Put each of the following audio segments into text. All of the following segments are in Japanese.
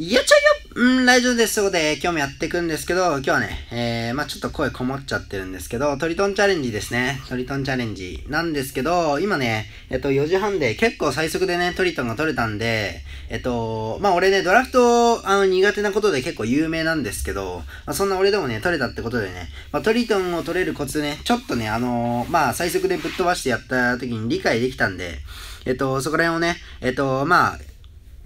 やっちゃうようん、大丈夫です。ということで、今日もやっていくんですけど、今日はね、えー、まあちょっと声こもっちゃってるんですけど、トリトンチャレンジですね。トリトンチャレンジなんですけど、今ね、えっと、4時半で、結構最速でね、トリトンが取れたんで、えっと、まあ俺ね、ドラフト、あの、苦手なことで結構有名なんですけど、まあそんな俺でもね、取れたってことでね、まあトリトンを取れるコツね、ちょっとね、あのー、まあ最速でぶっ飛ばしてやった時に理解できたんで、えっと、そこら辺をね、えっと、まあ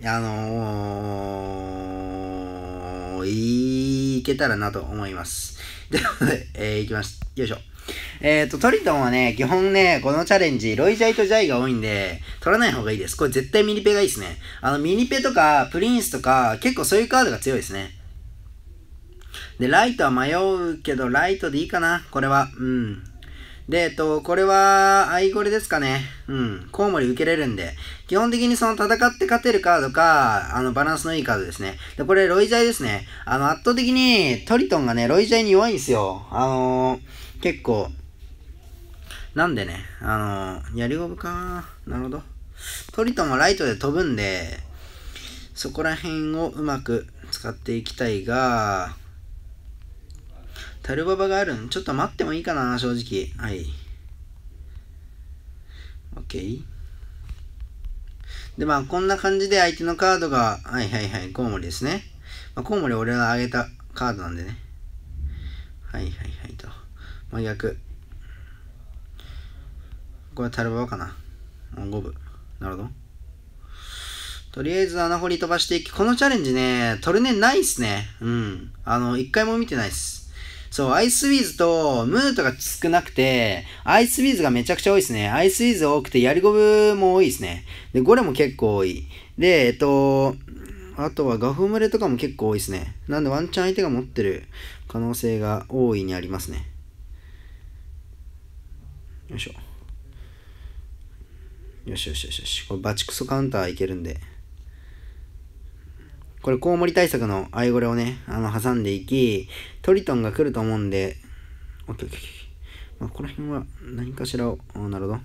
あのー、いけたらなと思います。ということで、えー、いきます。よいしょ。えっ、ー、と、トリトンはね、基本ね、このチャレンジ、ロイジャイとジャイが多いんで、取らない方がいいです。これ絶対ミニペがいいですね。あの、ミニペとか、プリンスとか、結構そういうカードが強いですね。で、ライトは迷うけど、ライトでいいかな、これは。うん。で、えっと、これは、アイゴレですかね。うん。コウモリ受けれるんで。基本的にその戦って勝てるカードか、あの、バランスのいいカードですね。で、これ、ロイジャイですね。あの、圧倒的にトリトンがね、ロイジャイに弱いんですよ。あのー、結構。なんでね、あのー、やりゴブかなるほど。トリトンはライトで飛ぶんで、そこら辺をうまく使っていきたいが、タルババがあるんちょっと待ってもいいかな、正直。はい。OK。で、まあ、こんな感じで相手のカードが、はいはいはい、コウモリですね。まあ、コウモリ俺があげたカードなんでね。はいはいはいと。真逆。これはタルババかな。5分。なるほど。とりあえず穴掘り飛ばしていき、このチャレンジね、トルネないっすね。うん。あの、一回も見てないっす。そう、アイスウィズとムートが少なくて、アイスウィズがめちゃくちゃ多いですね。アイスウィズ多くて、やりゴブも多いですね。で、ゴレも結構多い。で、えっと、あとはガフムレとかも結構多いですね。なんでワンチャン相手が持ってる可能性が大いにありますね。よいしょ。よしよしよしよし。これバチクソカウンターいけるんで。これコウモリ対策のアイゴレをね、あの、挟んでいき、トリトンが来ると思うんで、オッケーオッケーオッケー。まあ、この辺は何かしらを、なるほど。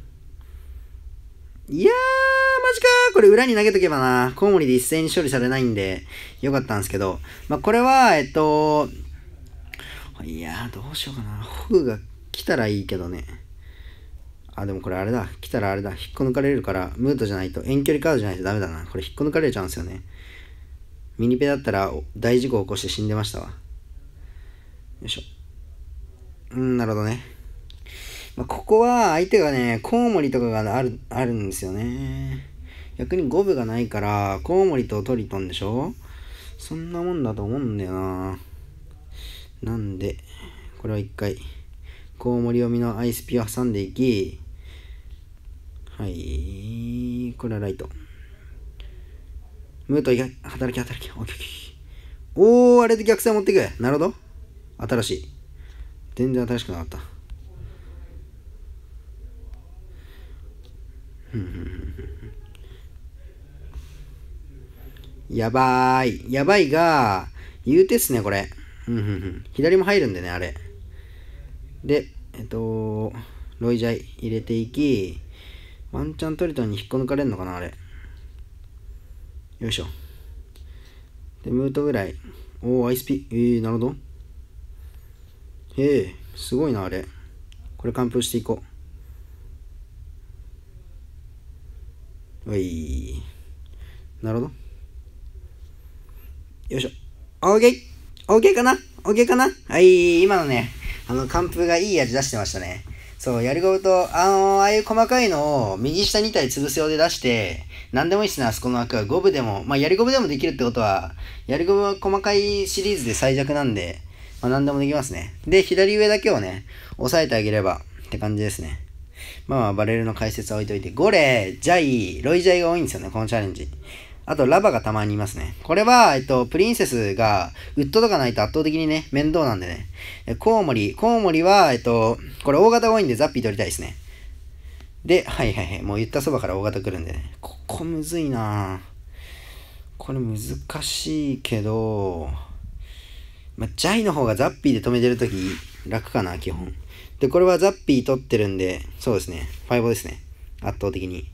いやー、マジかーこれ裏に投げとけばな、コウモリで一斉に処理されないんで、よかったんですけど、まあ、これは、えっと、いやー、どうしようかな。ホグが来たらいいけどね。あ、でもこれあれだ。来たらあれだ。引っこ抜かれるから、ムートじゃないと、遠距離カードじゃないとダメだな。これ引っこ抜かれちゃうんですよね。ミニペだったら大事故を起こして死んでましたわ。よいしょ。うん、なるほどね。まあ、ここは相手がね、コウモリとかがある、あるんですよね。逆に五分がないから、コウモリとトリトンでしょそんなもんだと思うんだよな。なんで、これは一回、コウモリ読みのアイスピを挟んでいき、はい、これはライト。ムート、働き、働き。オッケーおー、あれで逆線持っていく。なるほど。新しい。全然新しくなかった。やばーい。やばいが、言うてっすね、これ。左も入るんでね、あれ。で、えっと、ロイジャイ入れていき、ワンチャントリトンに引っこ抜かれるのかな、あれ。よいしょ。で、ムートぐらい。おお、アイスピ。えー、なるほど。へえ、すごいな、あれ。これ完封していこう。おい。なるほど。よいしょ。オーケーオーケーかなオーケーかなはい、今のね、あの、完封がいい味出してましたね。そう、やりごと、あのー、ああいう細かいのを右下2体潰すようで出して、何でもいいっすね、あそこの枠は。5部でも、まあ、やり5部でもできるってことは、やり5部は細かいシリーズで最弱なんで、まあ、何でもできますね。で、左上だけをね、押さえてあげればって感じですね。まあまあ、バレルの解説は置いといて、ゴレ、ジャイ、ロイジャイが多いんですよね、このチャレンジ。あと、ラバがたまにいますね。これは、えっと、プリンセスが、ウッドとかないと圧倒的にね、面倒なんでね。コウモリ、コウモリは、えっと、これ大型多いんでザッピー取りたいですね。で、はいはいはい。もう言ったそばから大型来るんでね。ここむずいなこれ難しいけど、まあ、ジャイの方がザッピーで止めてるとき楽かな、基本。で、これはザッピー取ってるんで、そうですね。ファイボですね。圧倒的に。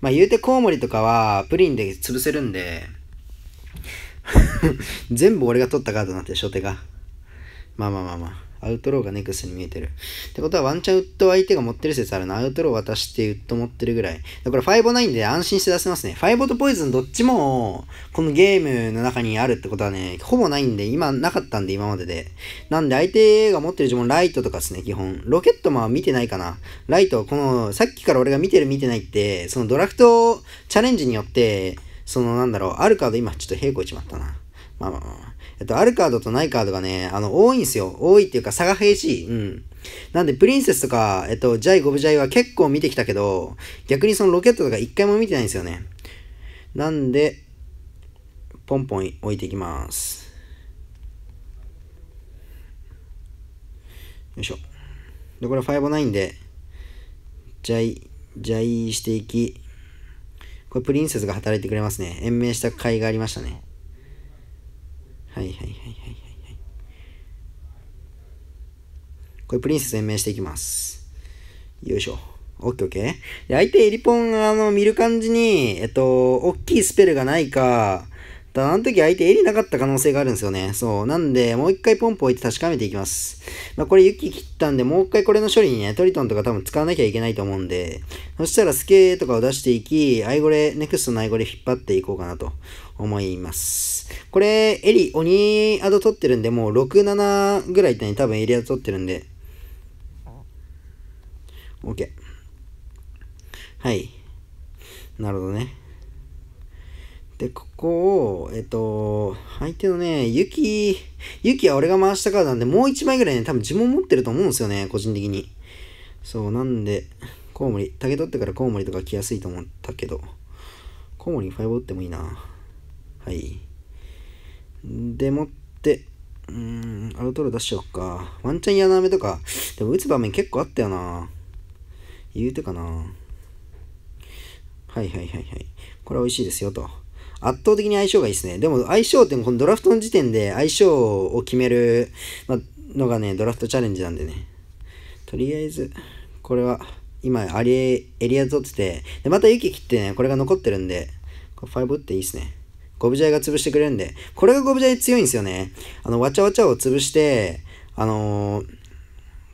まあ言うてコウモリとかはプリンで潰せるんで 全部俺が取ったカードになって初手が。まあまあまあまあ。アウトローがネクストに見えてる。ってことはワンチャンウッド相手が持ってる説あるな。アウトロー渡してウッド持ってるぐらい。だからファイボないんで安心して出せますね。ファイボとポイズンどっちも、このゲームの中にあるってことはね、ほぼないんで、今なかったんで今までで。なんで相手が持ってる呪文ライトとかですね、基本。ロケットも見てないかな。ライト、この、さっきから俺が見てる見てないって、そのドラフトチャレンジによって、そのなんだろう、あるカード今ちょっと平行いちまったな。まあまあまあ。えっと、あるカードとないカードがね、あの、多いんですよ。多いっていうか、差が激しい。うん。なんで、プリンセスとか、えっと、ジャイ、ゴブジャイは結構見てきたけど、逆にそのロケットとか一回も見てないんですよね。なんで、ポンポン置いていきます。よいしょ。で、これ5いんで、ジャイ、ジャイしていき、これプリンセスが働いてくれますね。延命した甲斐がありましたね。はいはいはいはいはいはい。これプリンセス延命していきます。よいしょ。オッケーオッケー。相手エリポン、あの、見る感じに、えっと、大きいスペルがないか、だあの時相手襟なかった可能性があるんですよね。そう。なんで、もう一回ポンプ置いて確かめていきます。まあ、これ雪切ったんで、もう一回これの処理にね、トリトンとか多分使わなきゃいけないと思うんで、そしたらスケーとかを出していき、アイゴレ、ネクストのアイゴレ引っ張っていこうかなと思います。これ、エリ、鬼アド取ってるんで、もう6、7ぐらいってね、多分エリアド取ってるんで。OK。はい。なるほどね。で、ここを、えっと、相手のね、雪、雪は俺が回したからなんで、もう一枚ぐらいね、多分呪文持ってると思うんですよね、個人的に。そう、なんで、コウモリ、竹取ってからコウモリとか来やすいと思ったけど、コウモリ5打ってもいいな。はい。で、もって、うーん、アウトロ出しちゃおっか。ワンチャン嫌な雨とか、でも打つ場面結構あったよな。言うてかな。はいはいはいはい。これは美味しいですよと。圧倒的に相性がいいですね。でも相性ってこのドラフトの時点で相性を決めるのがね、ドラフトチャレンジなんでね。とりあえず、これは今アリエ、エリア取ってて、で、また雪切ってね、これが残ってるんで、こァ5打っていいですね。ゴブジャイが潰してくれるんで、これがゴブジャイ強いんですよね。あの、わちゃわちゃを潰して、あのー、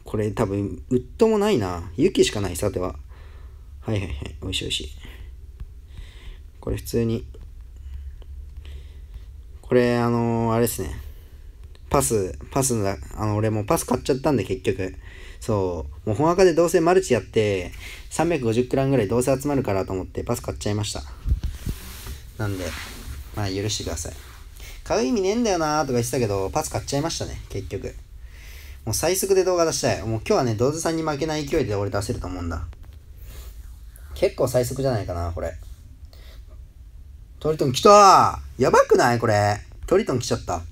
これ多分、ウッドもないな。雪しかない、さては。はいはいはい。おいしいおいしい。これ普通にこれ、あのー、あれですね。パス、パスだ、あの、俺もパス買っちゃったんで結局。そう。もう本赤でどうせマルチやって、350クランぐらいどうせ集まるからと思ってパス買っちゃいました。なんで、まあ許してください。買う意味ねえんだよなーとか言ってたけど、パス買っちゃいましたね、結局。もう最速で動画出したい。もう今日はね、ドーズさんに負けない勢いで俺出せると思うんだ。結構最速じゃないかな、これ。トリトン来たやばくないこれ。トリトン来ちゃった。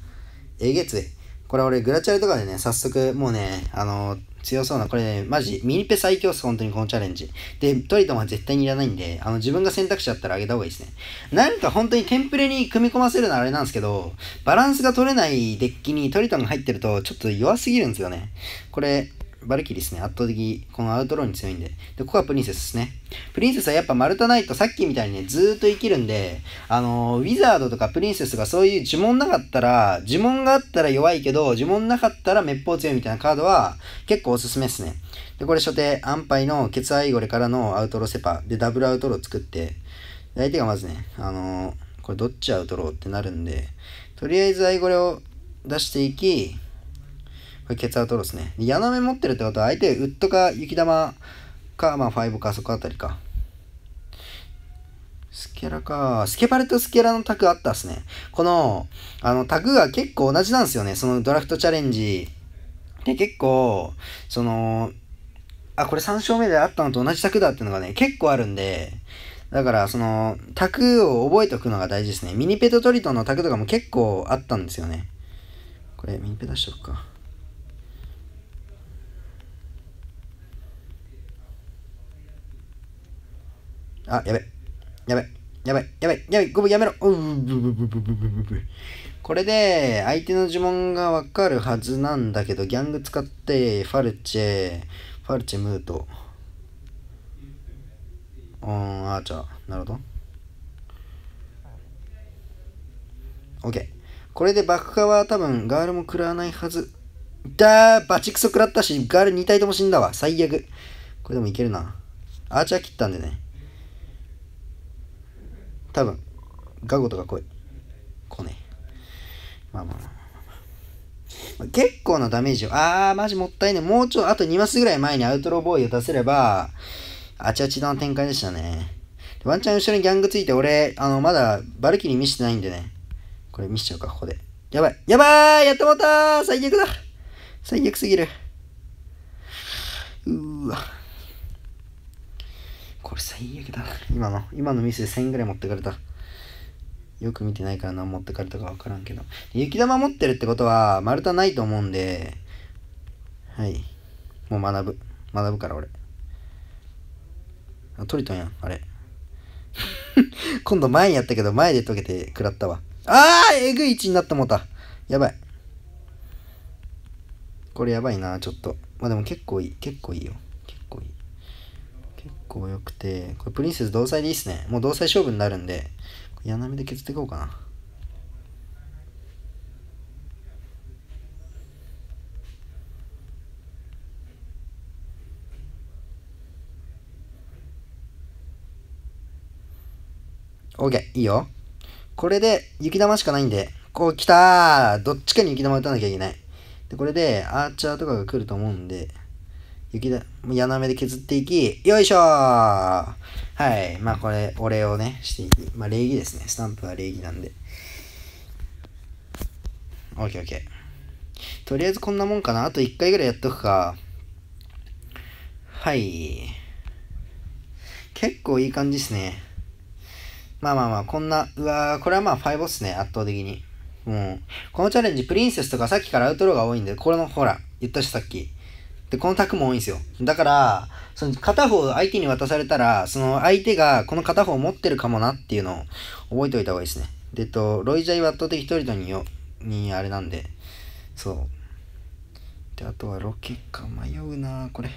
えげつい。これ俺グラチャルとかでね、早速もうね、あのー、強そうな、これ、ね、マジ、ミニペ最強っす、本当にこのチャレンジ。で、トリトンは絶対にいらないんで、あの、自分が選択肢あったらあげた方がいいですね。なんか本当にテンプレに組み込ませるのはあれなんですけど、バランスが取れないデッキにトリトンが入ってると、ちょっと弱すぎるんですよね。これ、バルキリーですね。圧倒的、このアウトローに強いんで。で、ここはプリンセスですね。プリンセスはやっぱマルタナイト、さっきみたいにね、ずーっと生きるんで、あのー、ウィザードとかプリンセスがそういう呪文なかったら、呪文があったら弱いけど、呪文なかったら滅法強いみたいなカードは結構おすすめですね。で、これ初手、安牌のケツアイゴレからのアウトローセパでダブルアウトロー作って、相手がまずね、あのー、これどっちアウトローってなるんで、とりあえずアイゴレを出していき、これケツアウトロスね。矢の目持ってるってことは、相手ウッドか雪玉か、まあ5かそこあたりか。スケラか。スケパレとスケラのタグあったっすね。この、あの、タグが結構同じなんですよね。そのドラフトチャレンジ。で、結構、その、あ、これ3勝目であったのと同じタグだっていうのがね、結構あるんで、だから、その、タグを覚えておくのが大事ですね。ミニペトトリトンのタとかも結構あったんですよね。これ、ミニペ出しとくか。あ、やべ。やべ。やべ。やべ。やべ。ごめん、やめろ。うぶぶぶぶぶぶぶぶこれで、相手の呪文がわかるはずなんだけど、ギャング使って、ファルチェ、ファルチェ、ムート。うん、アーチャー。なるほど。OK。これで爆破は多分ガールも食らわないはず。だーバチクソ食らったし、ガール2体とも死んだわ。最悪。これでもいけるな。アーチャー切ったんでね。多分、ガゴとか来い。来ねまあまあまあまあ。結構なダメージを、あー、マジもったいね。もうちょ、あと2マスぐらい前にアウトローボーイを出せれば、あちあちな展開でしたね。ワンチャン後ろにギャングついて、俺、あの、まだ、バルキリー見してないんでね。これ見しちゃうか、ここで。やばい。やばいやってもった最悪だ最悪すぎる。うーわ。これ最悪だ今の今のミスで1000円ぐらい持ってかれたよく見てないから何持ってかれたか分からんけど雪玉持ってるってことは丸太ないと思うんではいもう学ぶ学ぶから俺あ取りとんやんあれ 今度前にやったけど前で溶けて食らったわあーえぐい位置になったもたやばいこれやばいなちょっとまあでも結構いい結構いいよ構良くて、これプリンセス同彩でいいっすね。もう同彩勝負になるんで、柳目で削っていこうかな。OK、いいよ。これで、雪玉しかないんで、こう来たーどっちかに雪玉打たなきゃいけない。で、これで、アーチャーとかが来ると思うんで、雪だ、矢なめで削っていき、よいしょはい。まあこれ、お礼をね、していき、まあ礼儀ですね。スタンプは礼儀なんで。オッケーオッケー。とりあえずこんなもんかな。あと1回ぐらいやっとくか。はい。結構いい感じですね。まあまあまあ、こんな、うわこれはまあ5っすね、圧倒的に。うん、このチャレンジ、プリンセスとかさっきからアウトローが多いんで、これのほら、言ったしさっき。で、この卓も多いんですよ。だから、その片方相手に渡されたら、その相手がこの片方を持ってるかもなっていうのを覚えておいた方がいいですね。で、えっと、ロイジャイはット的ト人トによ、にあれなんで、そう。で、あとはロケか迷うなこれ。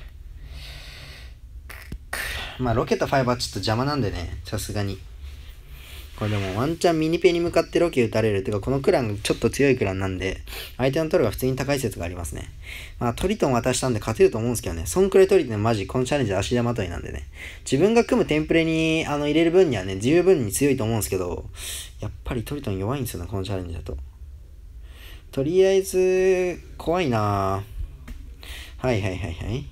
まあ、ロケと5はちょっと邪魔なんでね、さすがに。これでもワンチャンミニペに向かってロケ打たれるっていうか、このクランがちょっと強いクランなんで、相手のトルが普通に高い説がありますね。まあトリトン渡したんで勝てると思うんですけどね、そんくらいトリトンマジコンチャレンジ足手まといなんでね、自分が組むテンプレにあの入れる分にはね、十分に強いと思うんですけど、やっぱりトリトン弱いんですよね、このチャレンジだと。とりあえず、怖いなはいはいはいはい。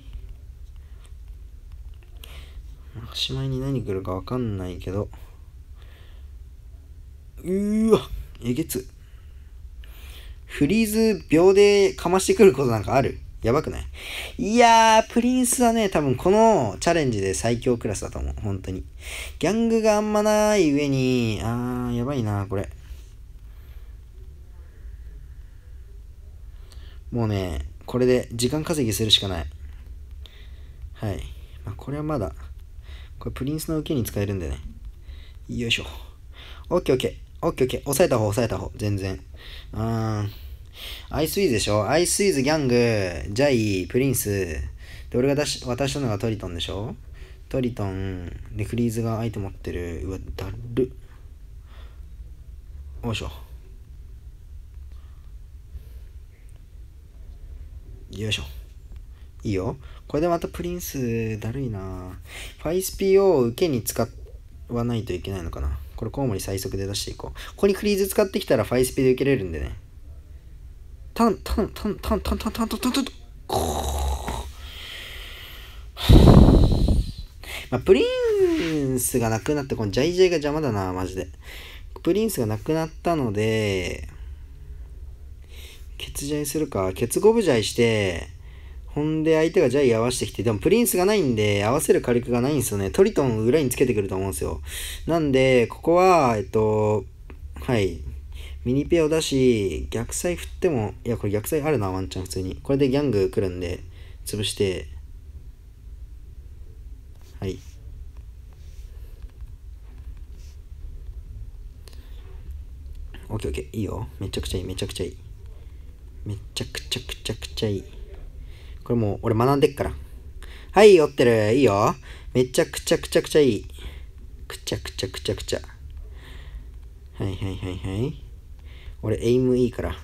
しまいに何来るかわかんないけど。うわ、えげつ。フリーズ秒でかましてくることなんかあるやばくないいやー、プリンスはね、多分このチャレンジで最強クラスだと思う。本当に。ギャングがあんまない上に、あー、やばいな、これ。もうね、これで時間稼ぎするしかない。はい。まあ、これはまだ、これプリンスの受けに使えるんでね。よいしょ。オッケーオッケー。オッケーオッケー。さえた方、押さえた方。全然。うーん。アイスイーズでしょアイスイーズ、ギャング、ジャイ、プリンス。で、俺が出し渡したのがトリトンでしょトリトン。で、フリーズが相手持ってる。うわ、だる。よいしょ。よいしょ。いいよ。これでまたプリンス、だるいなファイスピーを受けに使わないといけないのかなこれコウモリ最速で出していこう。ここにフリーズ使ってきたらファイスピード受けれるんでね。タン、タン、タン、タン、タン、タン、タン、タン、タン、タン、まあ、プリンスがなくなって、このジャイジャイが邪魔だな、マジで。プリンスがなくなったので、ケツジャイするか。ケツゴブジャイして、ほんで相手がジャイ合わせてきて、でもプリンスがないんで合わせる火力がないんですよね。トリトンを裏につけてくると思うんですよ。なんで、ここは、えっと、はい。ミニペアを出し、逆サイ振っても、いや、これ逆サイあるな、ワンチャン普通に。これでギャング来るんで、潰して、はい。オッケーオッケー、いいよ。めちゃくちゃいい、めちゃくちゃいい。めちゃくちゃくちゃくちゃいい。これもう俺学んでっから。はい、酔ってる。いいよ。めちゃくちゃくちゃくちゃいい。くちゃくちゃくちゃくちゃ。はいはいはいはい。俺、エイムいいから。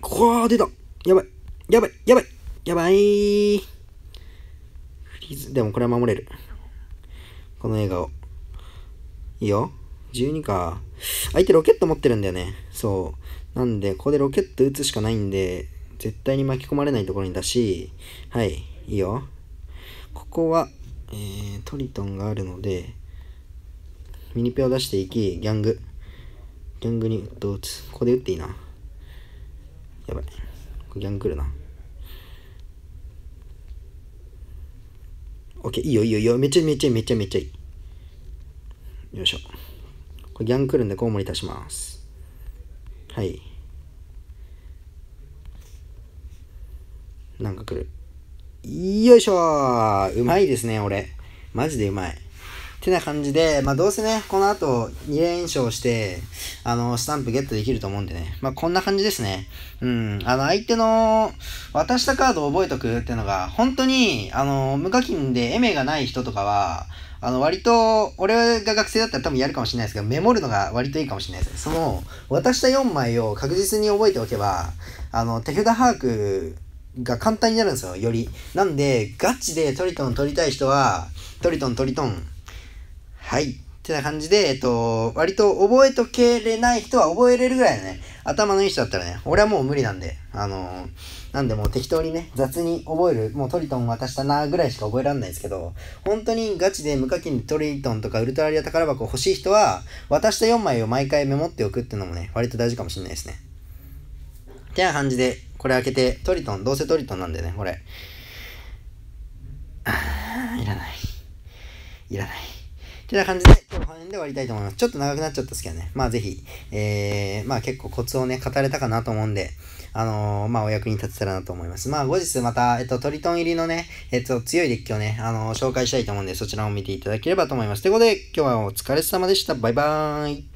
こわ出たやばいやばいやばいやばいフリーズ、でもこれは守れる。この笑顔。いいよ。12か。相手ロケット持ってるんだよね。そう。なんで、ここでロケット打つしかないんで、絶対に巻き込まれないところにだし、はい、いいよ。ここは、えー、トリトンがあるので、ミニペアを出していき、ギャング。ギャングにどう打つ。ここで打っていいな。やばい。こギャング来るな。オッケー、いいよいいよいいよ。めちゃめちゃめちゃめちゃいい。よいしょ。これギャング来るんでコウモリ出します。はい。なんか来る。よいしょーうまいですね、俺。マジでうまい。ってな感じで、まあどうせね、この後2連勝して、あの、スタンプゲットできると思うんでね。まあこんな感じですね。うん。あの、相手の渡したカードを覚えとくっていうのが、本当に、あの、無課金でエメがない人とかは、あの、割と、俺が学生だったら多分やるかもしれないですけど、メモるのが割といいかもしれないです。その、渡した4枚を確実に覚えておけば、あの、手札把握が簡単になるんですよ、より。なんで、ガチでトリトン取りたい人は、トリトントリトン。はい。ってな感じで、えっと、割と覚えとけれない人は覚えれるぐらいのね、頭のいい人だったらね、俺はもう無理なんで、あのー、なんでもう適当にね、雑に覚える、もうトリトン渡したなぐらいしか覚えらんないですけど、本当にガチで無課金でトリトンとかウルトラリア宝箱欲しい人は、渡した4枚を毎回メモっておくっていうのもね、割と大事かもしれないですね。てな感じで、これ開けて、トリトン、どうせトリトンなんでね、これ。あいらない。いらない。てな感じで、今日の辺で終わりたいと思います。ちょっと長くなっちゃったですけどね。まあぜひ、えー、まあ結構コツをね、語れたかなと思うんで、あのー、まあお役に立てたらなと思います。まあ後日また、えっと、トリトン入りのね、えっと、強いデッキをね、あのー、紹介したいと思うんで、そちらを見ていただければと思います。ということで、今日はお疲れ様でした。バイバーイ。